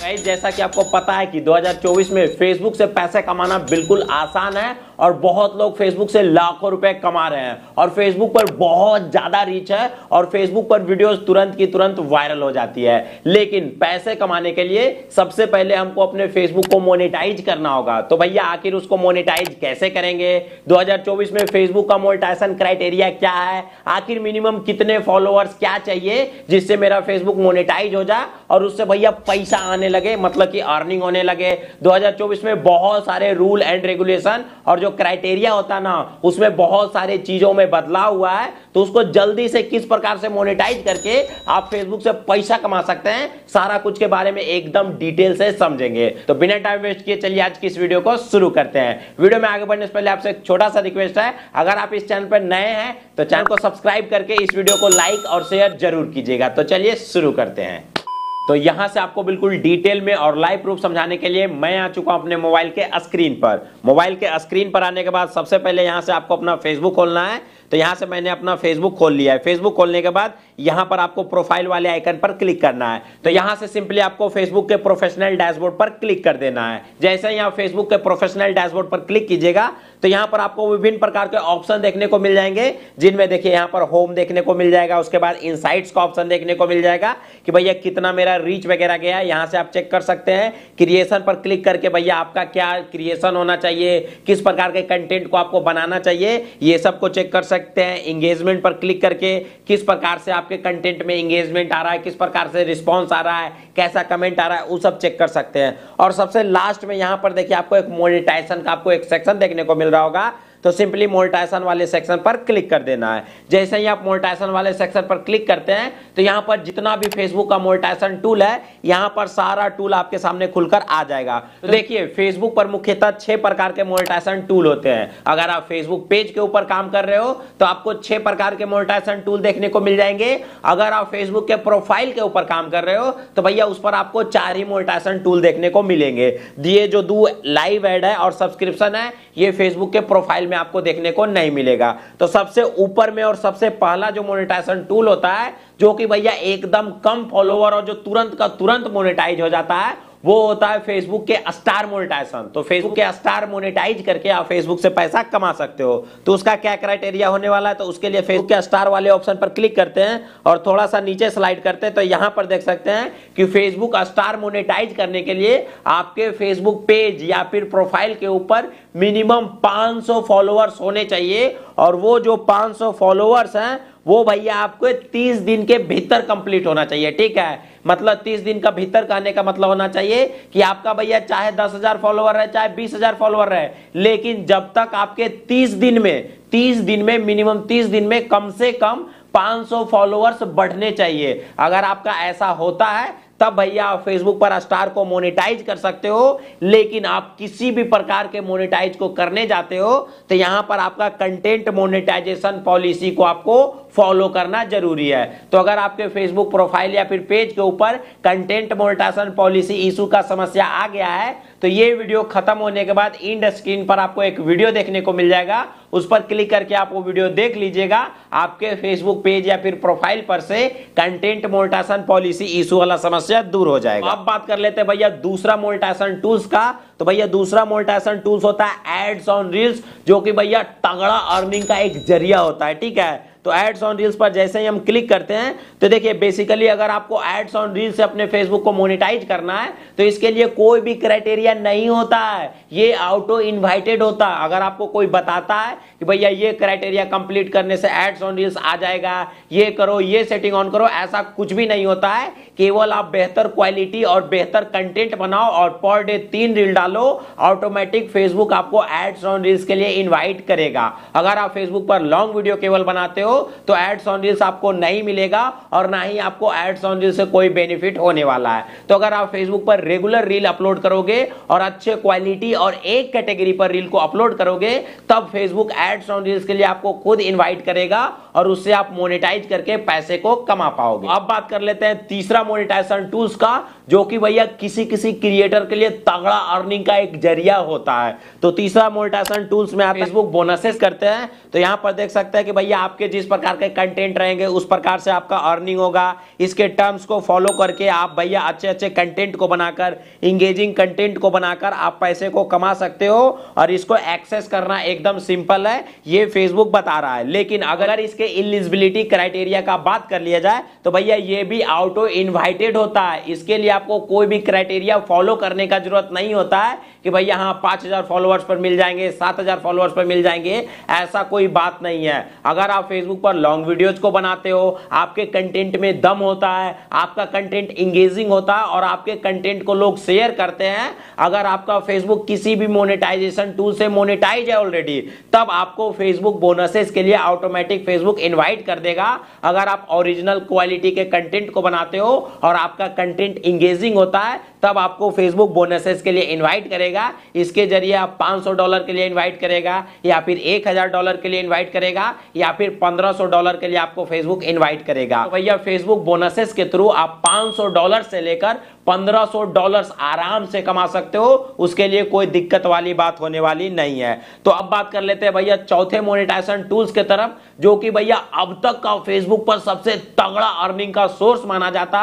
guys जैसा कि आपको पता है कि 2024 में फेसबुक से पैसे कमाना बिल्कुल आसान है और बहुत लोग फेसबुक से लाखों रुपए कमा रहे हैं और फेसबुक पर बहुत ज्यादा रीच है और फेसबुक पर वीडियोस तुरंत की तुरंत वायरल हो जाती है लेकिन पैसे कमाने के लिए सबसे पहले हमको अपने फेसबुक को मोनिटाइज करना होगा तो भैया आखिर उसको मोनिटाइज कैसे करेंगे दो में फेसबुक का मोनिटाइजन क्राइटेरिया क्या है आखिर मिनिमम कितने फॉलोअर्स क्या चाहिए जिससे मेरा फेसबुक मोनिटाइज हो जाए और उससे भैया पैसा आने लगे मतलब कि अर्निंग होने लगे 2024 में बहुत सारे रूल एंड रेगुलेशन और जो क्राइटेरिया होता ना उसमें बहुत सारे चीजों में बदलाव हुआ है तो उसको जल्दी से किस प्रकार से मोनिटाइज करके आप फेसबुक से पैसा कमा सकते हैं सारा कुछ के बारे में एकदम डिटेल से समझेंगे तो बिना टाइम वेस्ट किए चलिए आज की इस वीडियो को शुरू करते हैं वीडियो में आगे बढ़ने से पहले आपसे एक छोटा सा रिक्वेस्ट है अगर आप इस चैनल पर नए हैं तो चैनल को सब्सक्राइब करके इस वीडियो को लाइक और शेयर जरूर कीजिएगा तो चलिए शुरू करते हैं तो यहां से आपको बिल्कुल डिटेल में और लाइव प्रूफ समझाने के लिए मैं आ चुका हूं अपने मोबाइल के स्क्रीन पर मोबाइल के स्क्रीन पर आने के बाद सबसे पहले यहां से आपको अपना फेसबुक खोलना है तो यहां से मैंने अपना फेसबुक खोल लिया है फेसबुक खोलने के बाद यहां पर आपको प्रोफाइल वाले आइकन पर क्लिक करना है तो यहां से सिंपली आपको फेसबुक के प्रोफेशनल डैशबोर्ड पर क्लिक कर देना है जैसे यहां फेसबुक के प्रोफेशनल डैशबोर्ड पर क्लिक कीजिएगा तो यहां पर आपको विभिन्न प्रकार के ऑप्शन देखने को मिल जाएंगे जिनमें देखिए यहां पर होम देखने को मिल जाएगा उसके बाद इनसाइट्स का ऑप्शन देखने को मिल जाएगा कि भैया कितना मेरा पर रीच वगैरह गया है यहाँ से आप चेक कर सकते हैं क्रिएशन पर क्लिक करके भैया आपका क्या क्रिएशन होना चाहिए किस प्रकार के कंटेंट को आपको बनाना चाहिए ये सब को चेक कर सकते हैं इंगेजमेंट पर क्लिक करके किस प्रकार से आपके कंटेंट में इंगेजमेंट आ रहा है किस प्रकार से रिस्पॉन्स आ रहा है कैसा कमेंट आ रहा है वो सब चेक कर सकते हैं और सबसे लास्ट में यहाँ पर देखिए आपको एक मोनिटाइजेशन का आपको एक सेक्शन देखने को मिल रहा होगा तो सिंपली मोल्टाइसन वाले सेक्शन पर क्लिक कर देना है जैसे ही आप मोल्टाइसन वाले सेक्शन पर क्लिक करते हैं तो यहाँ पर जितना भी फेसबुक का मोल्टाइसन टूल है यहाँ पर सारा टूल आपके सामने खुलकर आ जाएगा तो देखिए फेसबुक पर मुख्यतः छह प्रकार के मोल्टाइसन टूल होते हैं अगर आप फेसबुक पेज के ऊपर काम कर रहे हो तो आपको छह प्रकार के मोल्टाइसन टूल देखने को मिल जाएंगे अगर आप फेसबुक के प्रोफाइल के ऊपर काम कर रहे हो तो भैया उस पर आपको चार ही मोल्टाइसन टूल देखने को मिलेंगे दिए जो दो लाइव एड है और सब्सक्रिप्शन है ये फेसबुक के प्रोफाइल में आपको देखने को नहीं मिलेगा तो सबसे ऊपर में और सबसे पहला जो मोनेटाइजेशन टूल होता है जो कि भैया एकदम कम फॉलोवर और जो तुरंत का तुरंत मोनेटाइज हो जाता है वो होता है फेसबुक के स्टार मोनेटाइजेशन तो फेसबुक के स्टार मोनेटाइज करके आप फेसबुक से पैसा कमा सकते हो तो उसका क्या क्राइटेरिया होने वाला है तो उसके लिए फेसबुक के स्टार वाले ऑप्शन पर क्लिक करते हैं और थोड़ा सा नीचे स्लाइड करते हैं तो यहां पर देख सकते हैं कि फेसबुक स्टार मोनेटाइज करने के लिए आपके फेसबुक पेज या फिर प्रोफाइल के ऊपर मिनिमम 500 फॉलोअर्स होने चाहिए और वो जो 500 फॉलोअर्स हैं वो भैया आपको तीस दिन के भीतर कंप्लीट होना चाहिए ठीक है मतलब तीस दिन का भीतर कहने का मतलब होना चाहिए कि आपका भैया चाहे दस हजार फॉलोअर रहे चाहे बीस हजार फॉलोअर रहे लेकिन जब तक आपके तीस दिन में तीस दिन में मिनिमम तीस दिन में कम से कम 500 फॉलोअर्स बढ़ने चाहिए अगर आपका ऐसा होता है तब भैया आप फेसबुक पर स्टार को मोनेटाइज कर सकते हो लेकिन आप किसी भी प्रकार के मोनेटाइज को करने जाते हो तो यहां पर आपका कंटेंट मोनेटाइजेशन पॉलिसी को आपको फॉलो करना जरूरी है तो अगर आपके फेसबुक प्रोफाइल या फिर पेज के ऊपर कंटेंट मोनेटाइजेशन पॉलिसी इशू का समस्या आ गया है तो ये वीडियो खत्म होने के बाद इंड स्क्रीन पर आपको एक वीडियो देखने को मिल जाएगा उस पर क्लिक करके आप वो वीडियो देख लीजिएगा आपके फेसबुक पेज या फिर प्रोफाइल पर से कंटेंट मोल्टासन पॉलिसी इशू वाला समस्या दूर हो जाएगा अब बात कर लेते हैं भैया दूसरा मोल्टासन टूल्स का तो भैया दूसरा मोल्टासन टूल्स होता है एड्स ऑन रील्स जो कि भैया तगड़ा अर्निंग का एक जरिया होता है ठीक है तो एड्स ऑन रील्स पर जैसे ही हम क्लिक करते हैं तो देखिए बेसिकली अगर आपको एड्स ऑन रील्स से अपने फेसबुक को मोनिटाइज करना है तो इसके लिए कोई भी क्राइटेरिया नहीं होता है ये ऑटो इन्वाइटेड होता है अगर आपको कोई बताता है कि भैया ये क्राइटेरिया कंप्लीट करने से एड्स ऑन रील्स आ जाएगा ये करो ये सेटिंग ऑन करो ऐसा कुछ भी नहीं होता है केवल आप बेहतर क्वालिटी और बेहतर कंटेंट बनाओ और पर डे तीन रील डालो ऑटोमेटिक फेसबुक आपको एड्स ऑन रील्स के लिए इन्वाइट करेगा अगर आप फेसबुक पर लॉन्ग वीडियो केवल बनाते हो हो तो एड्स ऑन रील्स आपको नहीं मिलेगा और ना ही आपको एड्स ऑन रील्स से कोई बेनिफिट होने वाला है तो अगर आप फेसबुक पर रेगुलर रील अपलोड करोगे और अच्छे क्वालिटी और एक कैटेगरी पर रील को अपलोड करोगे तब फेसबुक एड्स ऑन रील्स के लिए आपको खुद इन्वाइट करेगा और उससे आप मोनेटाइज करके पैसे को कमा पाओगे अब बात कर लेते हैं तीसरा मोनेटाइजेशन टूल्स का जो कि भैया किसी किसी क्रिएटर के लिए तगड़ा अर्निंग का एक जरिया होता है तो तीसरा मोनेटाइजेशन टूल्स में आप फेसबुक बोनसेस करते हैं तो यहाँ पर देख सकते हैं कि भैया आपके जिस प्रकार के कंटेंट रहेंगे उस प्रकार से आपका अर्निंग होगा इसके टर्म्स को फॉलो करके आप भैया अच्छे अच्छे कंटेंट को बनाकर इंगेजिंग कंटेंट को बनाकर आप पैसे को कमा सकते हो और इसको एक्सेस करना एकदम सिंपल है ये फेसबुक बता रहा है लेकिन अगर इसके इसके इलिजिबिलिटी क्राइटेरिया का बात कर लिया जाए तो भैया ये भी आउटो इन्वाइटेड होता है इसके लिए आपको कोई भी क्राइटेरिया फॉलो करने का जरूरत नहीं होता है कि भाई यहाँ पाँच हज़ार फॉलोअर्स पर मिल जाएंगे सात हज़ार फॉलोअर्स पर मिल जाएंगे ऐसा कोई बात नहीं है अगर आप फेसबुक पर लॉन्ग वीडियोज को बनाते हो आपके कंटेंट में दम होता है आपका कंटेंट इंगेजिंग होता है और आपके कंटेंट को लोग शेयर करते हैं अगर आपका फेसबुक किसी भी मोनेटाइजेशन टूल से मोनेटाइज है ऑलरेडी तब आपको फेसबुक बोनसेस के लिए ऑटोमेटिक फेसबुक इन्वाइट कर देगा अगर आप ओरिजिनल क्वालिटी के कंटेंट को बनाते हो और आपका कंटेंट इंगेजिंग होता है तब आपको फेसबुक बोनसेस के लिए इनवाइट करेगा इसके जरिए आप 500 डॉलर के लिए इनवाइट करेगा या फिर 1000 डॉलर के लिए इनवाइट करेगा या फिर 1500 डॉलर के लिए आपको फेसबुक इनवाइट करेगा तो भैया फेसबुक बोनसेस के थ्रू आप 500 डॉलर से लेकर 1500 डॉलर्स आराम से कमा सकते हो उसके लिए कोई दिक्कत वाली बात होने वाली नहीं है तो अब बात कर लेते हैं भैया चौथे मोनेटाइजेशन टूल्स के तरफ जो कि भैया अब तक का फेसबुक पर सबसे तगड़ा अर्निंग का सोर्स माना जाता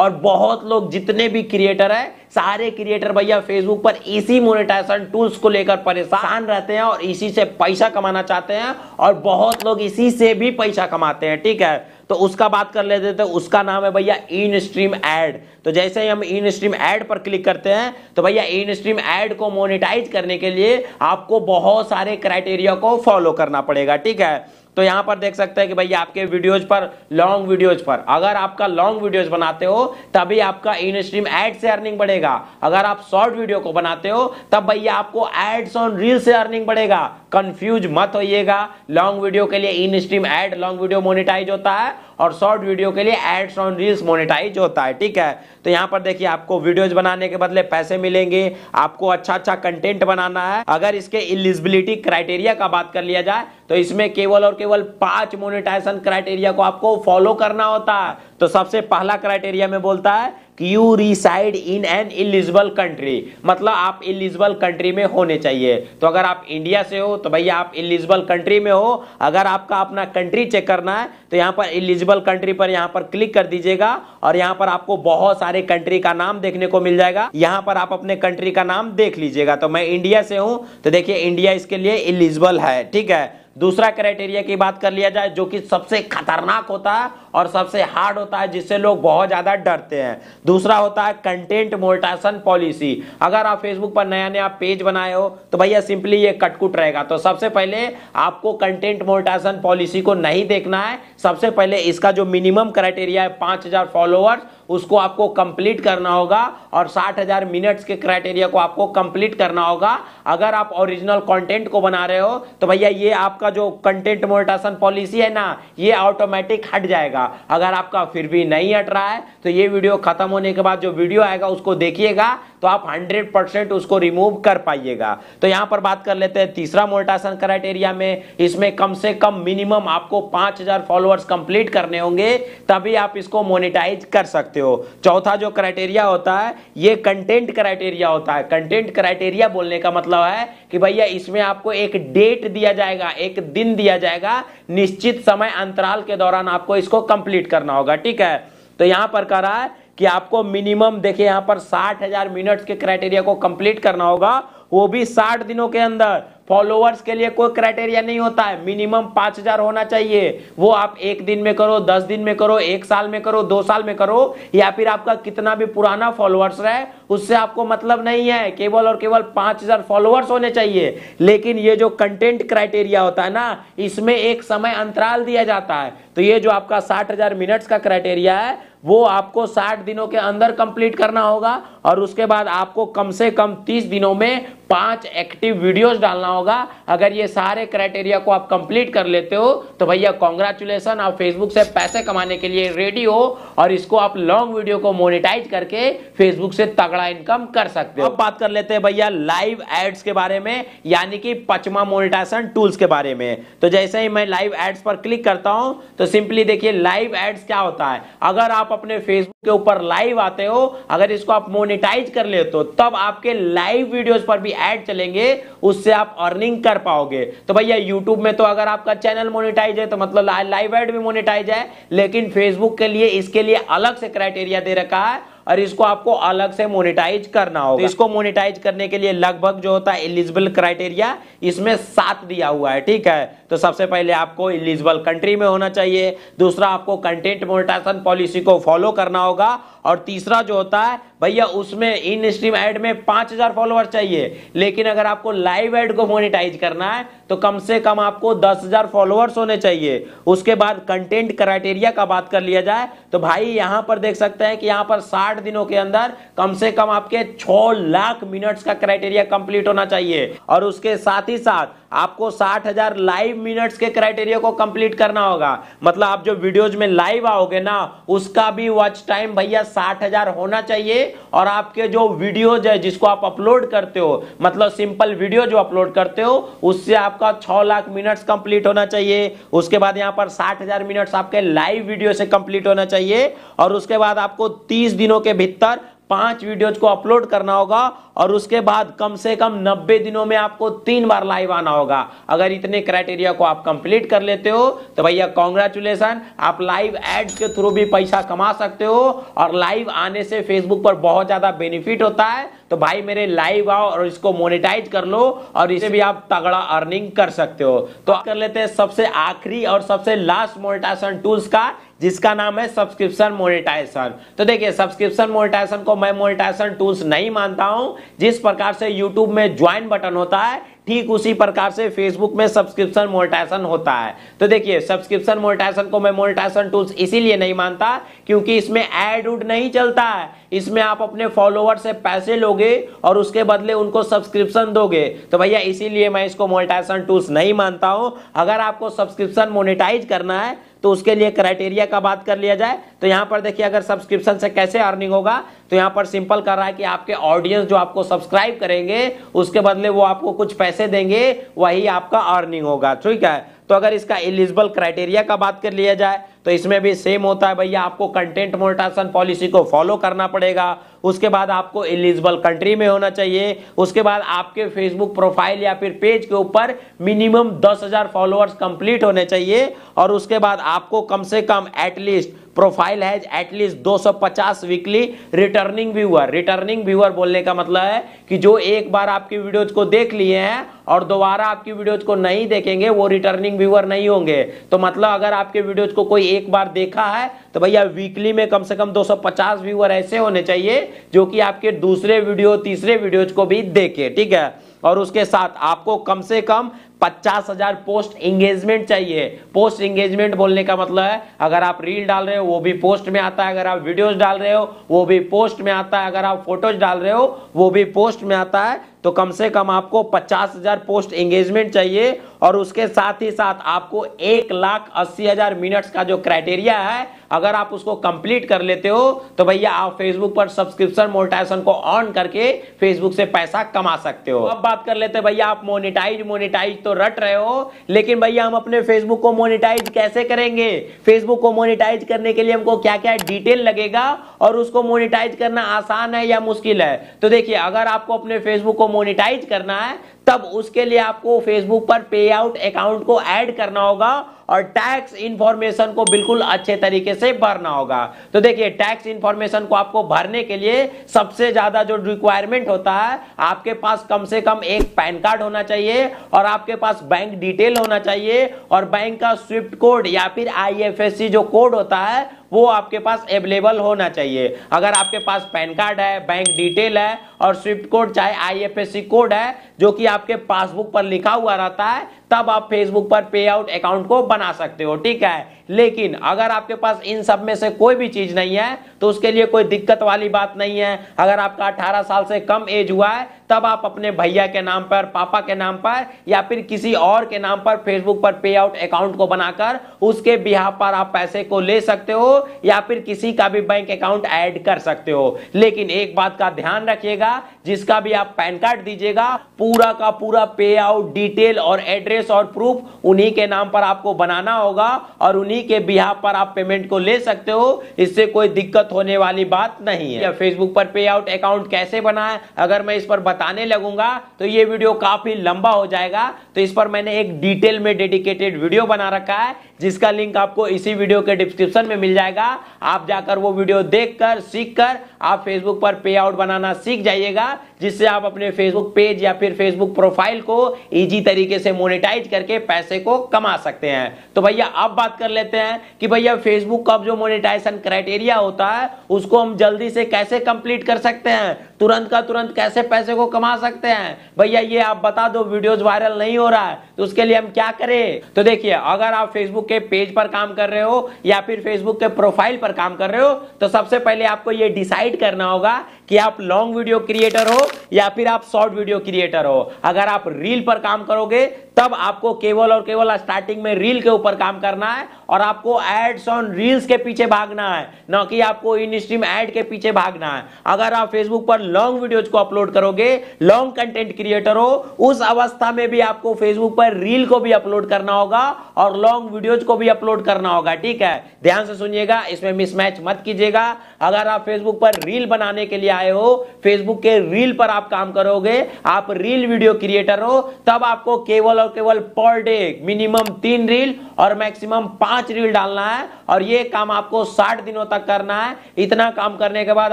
और बहुत लोग जितने भी क्रिएटर है सारे क्रिएटर भैया फेसबुक पर इसी मोनेटाइजेशन टूल्स को लेकर परेशान रहते हैं और इसी से पैसा कमाना चाहते हैं और बहुत लोग इसी से भी पैसा कमाते हैं ठीक है तो उसका बात कर लेते थे तो उसका नाम है भैया इन स्ट्रीम एड तो जैसे ही हम इन स्ट्रीम एड पर क्लिक करते हैं तो भैया इन स्ट्रीम एड को मोनिटाइज करने के लिए आपको बहुत सारे क्राइटेरिया को फॉलो करना पड़ेगा ठीक है तो यहां पर देख सकते हैं कि भाई आपके वीडियोज पर लॉन्ग वीडियोज पर अगर आपका लॉन्ग वीडियोज बनाते हो तभी आपका इन स्ट्रीम एड से अर्निंग बढ़ेगा अगर आप शॉर्ट वीडियो को बनाते हो तब भैया आपको एड्स ऑन रील से अर्निंग बढ़ेगा कंफ्यूज मत होइएगा लॉन्ग वीडियो के लिए in stream ad long video monetize होता है और शॉर्ट वीडियो के लिए एड्स ऑन रील्स मोनिटाइज होता है ठीक है तो यहाँ पर देखिए आपको वीडियोज बनाने के बदले पैसे मिलेंगे आपको अच्छा अच्छा कंटेंट बनाना है अगर इसके एलिजिबिलिटी क्राइटेरिया का बात कर लिया जाए तो इसमें केवल और केवल पांच मोनिटाइजेशन क्राइटेरिया को आपको फॉलो करना होता है तो सबसे पहला क्राइटेरिया में बोलता है कि you reside in an eligible country मतलब आप इलिजिबल कंट्री में होने चाहिए तो अगर आप इंडिया से हो तो भैया आप इलिजिबल कंट्री में हो अगर आपका अपना कंट्री चेक करना है तो यहाँ पर इलिजिबल कंट्री पर यहाँ पर क्लिक कर दीजिएगा और यहाँ पर आपको बहुत सारे कंट्री का नाम देखने को मिल जाएगा यहाँ पर आप अपने कंट्री का नाम देख लीजिएगा तो मैं इंडिया से हूँ तो देखिए इंडिया इसके लिए इलिजिबल है ठीक है दूसरा क्राइटेरिया की बात कर लिया जाए जो कि सबसे खतरनाक होता है और सबसे हार्ड होता है जिससे लोग बहुत ज़्यादा डरते हैं दूसरा होता है कंटेंट मोटेशन पॉलिसी अगर आप फेसबुक पर नया नया पेज बनाए हो तो भैया सिंपली ये कटकुट रहेगा तो सबसे पहले आपको कंटेंट मोटेशन पॉलिसी को नहीं देखना है सबसे पहले इसका जो मिनिमम क्राइटेरिया है पांच फॉलोअर्स उसको आपको कंप्लीट करना होगा और साठ हजार मिनट्स के क्राइटेरिया को आपको कंप्लीट करना होगा अगर आप ओरिजिनल कंटेंट को बना रहे हो तो भैया ये आपका जो कंटेंट मोटेशन पॉलिसी है ना ये ऑटोमेटिक हट जाएगा अगर आपका फिर भी नहीं हट रहा है तो ये वीडियो खत्म होने के बाद जो वीडियो आएगा उसको देखिएगा तो आप 100 परसेंट उसको रिमूव कर पाइएगा तो यहां पर बात कर लेते हैं तीसरा मोल्टासन क्राइटेरिया में इसमें कम से कम मिनिमम आपको 5000 फॉलोअर्स कंप्लीट करने होंगे तभी आप इसको मोनिटाइज कर सकते हो चौथा जो क्राइटेरिया होता है ये कंटेंट क्राइटेरिया होता है कंटेंट क्राइटेरिया बोलने का मतलब है कि भैया इसमें आपको एक डेट दिया जाएगा एक दिन दिया जाएगा निश्चित समय अंतराल के दौरान आपको इसको कंप्लीट करना होगा ठीक है तो यहां पर कह रहा है कि आपको मिनिमम देखिए यहाँ पर साठ हजार मिनट्स के क्राइटेरिया को कंप्लीट करना होगा वो भी साठ दिनों के अंदर फॉलोअर्स के लिए कोई क्राइटेरिया नहीं होता है मिनिमम पांच हजार होना चाहिए वो आप एक दिन में करो दस दिन में करो एक साल में करो दो साल में करो या फिर आपका कितना भी पुराना फॉलोअर्स रहे उससे आपको मतलब नहीं है केवल और केवल पांच हजार फॉलोअर्स होने चाहिए लेकिन ये जो कंटेंट क्राइटेरिया होता है ना इसमें एक समय अंतराल दिया जाता है तो ये जो आपका साठ हजार मिनट्स का क्राइटेरिया है वो आपको 60 दिनों के अंदर कंप्लीट करना होगा और उसके बाद आपको कम से कम तीस दिनों में पांच एक्टिव वीडियोस डालना होगा अगर ये सारे क्राइटेरिया को आप कंप्लीट कर लेते हो तो भैया कॉन्ग्रेचुलेसन आप फेसबुक से पैसे कमाने के लिए रेडी हो और इसको आप लॉन्ग वीडियो को मोनिटाइज करके फेसबुक से तगड़ा इनकम कर सकते हो अब बात कर लेते हैं भैया लाइव एड्स के बारे में यानी कि पचमा मोनिटाइजेशन टूल्स के बारे में तो जैसे ही मैं लाइव एड्स पर क्लिक करता हूं तो सिंपली देखिए लाइव एड्स क्या होता है अगर आप अपने फेसबुक के ऊपर लाइव आते हो अगर इसको आप मोनिटाइज मोनिटाइज कर ले तो तब आपके लाइव वीडियोस पर भी एड चलेंगे उससे आप अर्निंग कर पाओगे तो भैया यूट्यूब में तो अगर आपका चैनल मोनिटाइज है तो मतलब लाइव एड भी मोनिटाइज है लेकिन फेसबुक के लिए इसके लिए अलग से क्राइटेरिया दे रखा है और इसको आपको अलग से मोनिटाइज करना होगा तो इसको मोनिटाइज करने के लिए लगभग जो होता है एलिजिबल क्राइटेरिया इसमें सात दिया हुआ है ठीक है तो सबसे पहले आपको एलिजिबल कंट्री में होना चाहिए दूसरा आपको कंटेंट मोनिटाइजेशन पॉलिसी को फॉलो करना होगा और तीसरा जो होता है भैया उसमें इन स्ट्रीम एड में पांच हजार फॉलोअर चाहिए लेकिन अगर आपको लाइव एड को मोनिटाइज करना है तो कम से कम आपको दस हजार फॉलोअर्स होने चाहिए उसके बाद कंटेंट क्राइटेरिया का बात कर लिया जाए तो भाई यहां पर देख सकते हैं कि यहां पर साठ दिनों के अंदर कम से कम आपके छ लाख मिनट्स का क्राइटेरिया कंप्लीट होना चाहिए और उसके साथ ही साथ आपको साठ हजार लाइव मिनट्स के क्राइटेरिया को कंप्लीट करना होगा मतलब आप जो वीडियोज में लाइव आओगे ना उसका भी वॉच टाइम भैया साठ हजार होना चाहिए और आपके जो वीडियोज है जिसको आप अपलोड करते हो मतलब सिंपल वीडियो जो अपलोड करते हो उससे आपका छ लाख मिनट्स कंप्लीट होना चाहिए उसके बाद यहाँ पर साठ हजार मिनट्स आपके लाइव वीडियो से कंप्लीट होना चाहिए और उसके बाद आपको तीस दिनों के भीतर पांच वीडियोज को अपलोड करना होगा और उसके बाद कम से कम नब्बे दिनों में आपको तीन बार लाइव आना होगा अगर इतने क्राइटेरिया को आप कंप्लीट कर लेते हो तो भैया कॉन्ग्रेचुलेसन आप लाइव एड्स के थ्रू भी पैसा कमा सकते हो और लाइव आने से फेसबुक पर बहुत ज्यादा बेनिफिट होता है तो भाई मेरे लाइव आओ और इसको मोनिटाइज कर लो और इसे भी आप तगड़ा अर्निंग कर सकते हो तो कर लेते हैं सबसे आखिरी और सबसे लास्ट मोनेटाइजेशन टूल्स का जिसका नाम है सब्सक्रिप्शन मोनेटाइजेशन तो देखिए सब्सक्रिप्शन मोनेटाइजेशन को मैं मोनेटाइजेशन टूल्स नहीं मानता हूं जिस प्रकार से यूट्यूब में ज्वाइन बटन होता है ठीक उसी प्रकार से फेसबुक में सब्सक्रिप्शन मोनेटाइजेशन होता है तो देखिए सब्सक्रिप्शन मोनेटाइजेशन को मैं मोनेटाइजेशन टूल्स इसीलिए नहीं मानता क्योंकि इसमें एड उड नहीं चलता है इसमें आप अपने फॉलोअर से पैसे लोगे और उसके बदले उनको सब्सक्रिप्शन दोगे तो भैया इसीलिए मैं इसको मोनेटाइजेशन टूल्स नहीं मानता हूं अगर आपको सब्सक्रिप्शन मोनेटाइज करना है तो उसके लिए क्राइटेरिया का बात कर लिया जाए तो यहाँ पर देखिए अगर सब्सक्रिप्शन से कैसे अर्निंग होगा तो यहाँ पर सिंपल कर रहा है कि आपके ऑडियंस जो आपको सब्सक्राइब करेंगे उसके बदले वो आपको कुछ पैसे देंगे वही आपका अर्निंग होगा ठीक है तो अगर इसका एलिजिबल क्राइटेरिया का बात कर लिया जाए तो इसमें भी सेम होता है भैया आपको कंटेंट मोटेशन पॉलिसी को फॉलो करना पड़ेगा उसके बाद आपको एलिजिबल कंट्री में होना चाहिए उसके बाद आपके फेसबुक प्रोफाइल या फिर पेज के ऊपर मिनिमम दस हजार फॉलोअर्स कंप्लीट होने चाहिए और उसके बाद आपको कम से कम at least profile has at least 250 weekly returning viewer returning viewer बोलने का मतलब है कि जो एक बार आपकी वीडियोज को देख लिए हैं और दोबारा आपकी वीडियोज को नहीं देखेंगे वो रिटर्निंग व्यूअर नहीं होंगे तो मतलब अगर आपके वीडियोज को कोई एक बार देखा है तो भैया वीकली में कम से कम 250 व्यूअर ऐसे होने चाहिए जो कि आपके दूसरे वीडियो तीसरे वीडियोज को भी देखे ठीक है और उसके साथ आपको कम से कम पचास हजार पोस्ट एंगेजमेंट चाहिए पोस्ट एंगेजमेंट बोलने का मतलब है अगर आप रील डाल रहे हो वो भी पोस्ट में आता है अगर आप वीडियोस डाल रहे हो वो भी पोस्ट में आता है अगर आप फोटोज डाल रहे हो वो भी पोस्ट में आता है तो कम से कम आपको पचास हजार पोस्ट एंगेजमेंट चाहिए और उसके साथ ही साथ आपको एक लाख अस्सी हजार मिनट्स का जो क्राइटेरिया है अगर आप उसको कंप्लीट कर लेते हो तो भैया आप फेसबुक पर सब्सक्रिप्शन मोनिटाइजेशन को ऑन करके फेसबुक से पैसा कमा सकते हो अब बात कर लेते हैं भैया आप मोनिटाइज मोनिटाइज तो रट रहे हो लेकिन भैया हम अपने फेसबुक को मोनिटाइज कैसे करेंगे फेसबुक को मोनिटाइज करने के लिए हमको क्या क्या डिटेल लगेगा और उसको मोनिटाइज करना आसान है या मुश्किल है तो देखिए अगर आपको अपने फेसबुक को मोनिटाइज करना है तब उसके लिए आपको फेसबुक पर पे आउट अकाउंट को ऐड करना होगा और टैक्स इंफॉर्मेशन को बिल्कुल अच्छे तरीके से भरना होगा तो देखिए टैक्स इंफॉर्मेशन को आपको भरने के लिए सबसे ज्यादा जो रिक्वायरमेंट होता है आपके पास कम से कम एक पैन कार्ड होना चाहिए और आपके पास बैंक डिटेल होना चाहिए और बैंक का स्विफ्ट कोड या फिर आई जो कोड होता है वो आपके पास अवेलेबल होना चाहिए अगर आपके पास पैन कार्ड है बैंक डिटेल है और स्विफ्ट कोड चाहे आईएफएससी कोड है जो कि आपके पासबुक पर लिखा हुआ रहता है तब आप फेसबुक पर पे आउट अकाउंट को बना सकते हो ठीक है लेकिन अगर आपके पास इन सब में से कोई भी चीज नहीं है तो उसके लिए कोई दिक्कत वाली बात नहीं है अगर आपका अठारह साल से कम एज हुआ है तब आप अपने भैया के नाम पर पापा के नाम पर या फिर किसी और के नाम पर फेसबुक पर पे आउट अकाउंट को बनाकर उसके बिहार पर आप पैसे को ले सकते हो या फिर किसी का भी बैंक अकाउंट ऐड कर सकते हो लेकिन एक बात का ध्यान रखिएगा जिसका भी आप पैन कार्ड दीजिएगा पूरा का पूरा पे आउट डिटेल और एड्रेस और प्रूफ उन्हीं के नाम पर आपको बनाना होगा और उन्हीं के बिहार पर आप पेमेंट को ले सकते हो इससे कोई दिक्कत होने वाली बात नहीं है फेसबुक पर पे आउट अकाउंट कैसे बनाए अगर मैं इस पर बताने लगूंगा तो ये वीडियो काफी लंबा हो जाएगा तो इस पर मैंने एक डिटेल में डेडिकेटेड वीडियो बना रखा है जिसका लिंक आपको इसी वीडियो के डिस्क्रिप्शन में मिल जाएगा आप जाकर वो वीडियो देखकर सीखकर आप फेसबुक पर पे आउट बनाना सीख जाइएगा जिससे आप अपने फेसबुक पेज या फिर फेसबुक प्रोफाइल को इजी तरीके से मोनेटाइज करके पैसे को कमा सकते हैं तो भैया अब बात कर लेते हैं कि भैया फेसबुक का जो मोनेटाइजेशन क्राइटेरिया होता है उसको हम जल्दी से कैसे कंप्लीट कर सकते हैं तुरंत का तुरंत कैसे पैसे को कमा सकते हैं भैया ये आप बता दो वीडियोज वायरल नहीं हो रहा है तो उसके लिए हम क्या करें तो देखिए अगर आप फेसबुक के पेज पर काम कर रहे हो या फिर फेसबुक के प्रोफाइल पर काम कर रहे हो तो सबसे पहले आपको ये डिसाइड करना होगा कि आप लॉन्ग वीडियो क्रिएटर हो या फिर आप शॉर्ट वीडियो क्रिएटर हो अगर आप रील पर काम करोगे तब आपको केवल और केवल स्टार्टिंग में रील के ऊपर काम करना है और आपको एड्स ऑन रील्स के पीछे भागना है ना कि आपको इन स्ट्रीम एड के पीछे भागना है अगर आप फेसबुक पर लॉन्ग वीडियोज को अपलोड करोगे लॉन्ग कंटेंट क्रिएटर हो उस अवस्था में भी आपको फेसबुक पर रील को भी अपलोड करना होगा और लॉन्ग वीडियोज को भी अपलोड करना होगा ठीक है ध्यान से सुनिएगा इसमें मिसमैच मत कीजिएगा अगर आप फेसबुक पर रील बनाने के लिए आए हो फेसबुक के रील पर आप काम करोगे आप रील वीडियो क्रिएटर हो तब आपको केवल और केवल पर डे मिनिमम तीन रील और मैक्सिमम पांच पांच रील डालना है और ये काम आपको साठ दिनों तक करना है इतना काम करने के बाद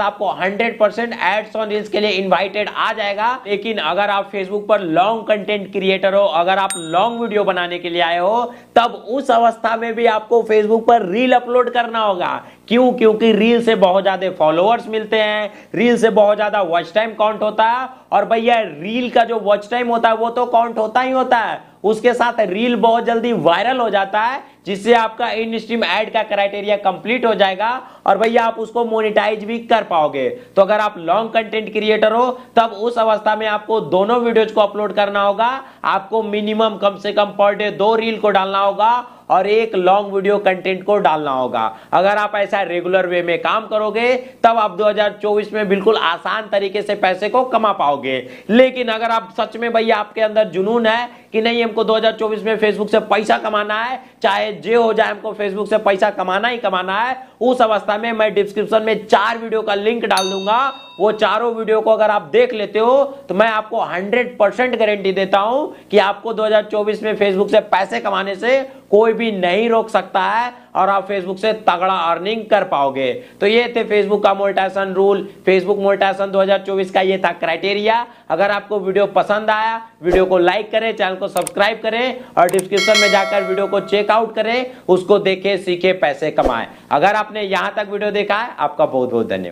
आपको hundred percent ads on reels के लिए इन्वाइटेड आ जाएगा लेकिन अगर आप फेसबुक पर लॉन्ग कंटेंट क्रिएटर हो अगर आप लॉन्ग वीडियो बनाने के लिए आए हो तब उस अवस्था में भी आपको फेसबुक पर रील अपलोड करना होगा क्यों क्योंकि रील से बहुत ज्यादा फॉलोअर्स मिलते हैं रील से बहुत ज्यादा वॉच टाइम काउंट होता है और भैया रील का जो वॉच टाइम होता है वो तो काउंट होता ही होता है उसके साथ रील बहुत जल्दी वायरल हो जाता है जिससे आपका इन स्ट्रीम एड का क्राइटेरिया कंप्लीट हो जाएगा और भैया आप उसको मोनिटाइज भी कर पाओगे तो अगर आप लॉन्ग कंटेंट क्रिएटर हो तब उस अवस्था में आपको दोनों वीडियोज को अपलोड करना होगा आपको मिनिमम कम से कम पर डे दो रील को डालना होगा और एक लॉन्ग वीडियो कंटेंट को डालना होगा अगर आप ऐसा रेगुलर वे में काम करोगे तब आप 2024 में बिल्कुल आसान तरीके से पैसे को कमा पाओगे लेकिन अगर आप सच में भैया आपके अंदर जुनून है कि नहीं हमको 2024 में फेसबुक से पैसा कमाना है चाहे जो हो जाए हमको फेसबुक से पैसा कमाना ही कमाना है उस अवस्था में मैं डिस्क्रिप्शन में चार वीडियो का लिंक डाल दूंगा वो चारों वीडियो को अगर आप देख लेते हो तो मैं आपको 100 परसेंट गारंटी देता हूं कि आपको 2024 में फेसबुक से पैसे कमाने से कोई भी नहीं रोक सकता है और आप फेसबुक से तगड़ा अर्निंग कर पाओगे तो ये थे फेसबुक का मोल्टासन रूल फेसबुक मोल्टासन 2024 का ये था क्राइटेरिया अगर आपको वीडियो पसंद आया वीडियो को लाइक करें चैनल को सब्सक्राइब करें और डिस्क्रिप्शन में जाकर वीडियो को चेकआउट करें उसको देखें सीखे पैसे कमाएं अगर आपने यहां तक वीडियो देखा है आपका बहुत बहुत धन्यवाद